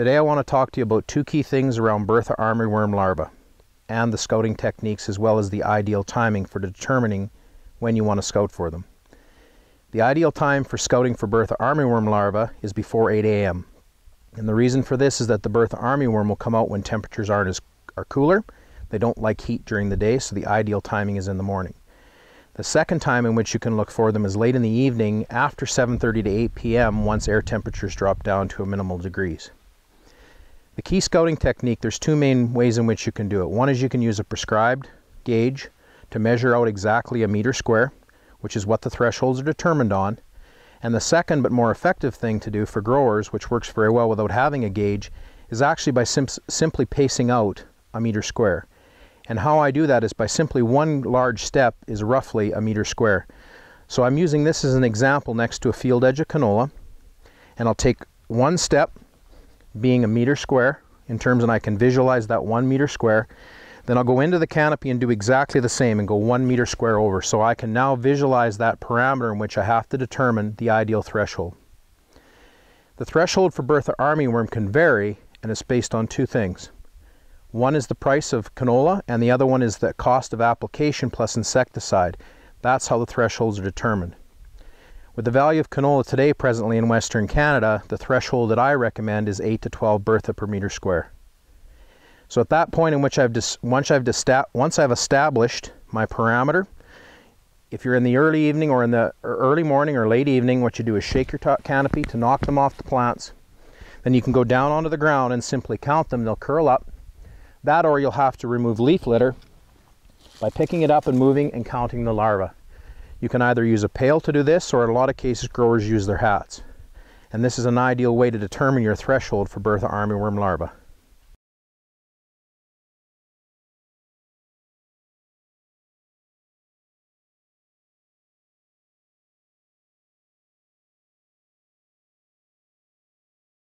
Today I want to talk to you about two key things around Bertha armyworm larvae and the scouting techniques as well as the ideal timing for determining when you want to scout for them. The ideal time for scouting for Bertha armyworm larvae is before 8 a.m. And the reason for this is that the Bertha armyworm will come out when temperatures aren't as, are cooler. They don't like heat during the day, so the ideal timing is in the morning. The second time in which you can look for them is late in the evening after 7.30 to 8 p.m. once air temperatures drop down to a minimal degrees. The key scouting technique, there's two main ways in which you can do it. One is you can use a prescribed gauge to measure out exactly a meter square, which is what the thresholds are determined on. And the second but more effective thing to do for growers, which works very well without having a gauge, is actually by sim simply pacing out a meter square. And how I do that is by simply one large step is roughly a meter square. So I'm using this as an example next to a field edge of canola. And I'll take one step being a meter square in terms and I can visualize that one meter square. Then I'll go into the canopy and do exactly the same and go one meter square over. So I can now visualize that parameter in which I have to determine the ideal threshold. The threshold for Bertha armyworm can vary and it's based on two things. One is the price of canola and the other one is the cost of application plus insecticide. That's how the thresholds are determined. With the value of canola today presently in Western Canada, the threshold that I recommend is 8 to 12 Bertha per meter square. So at that point in which I've once I've once I've established my parameter, if you're in the early evening or in the early morning or late evening, what you do is shake your canopy to knock them off the plants. Then you can go down onto the ground and simply count them. They'll curl up. That or you'll have to remove leaf litter by picking it up and moving and counting the larvae. You can either use a pail to do this, or in a lot of cases, growers use their hats. And this is an ideal way to determine your threshold for Bertha armyworm larva.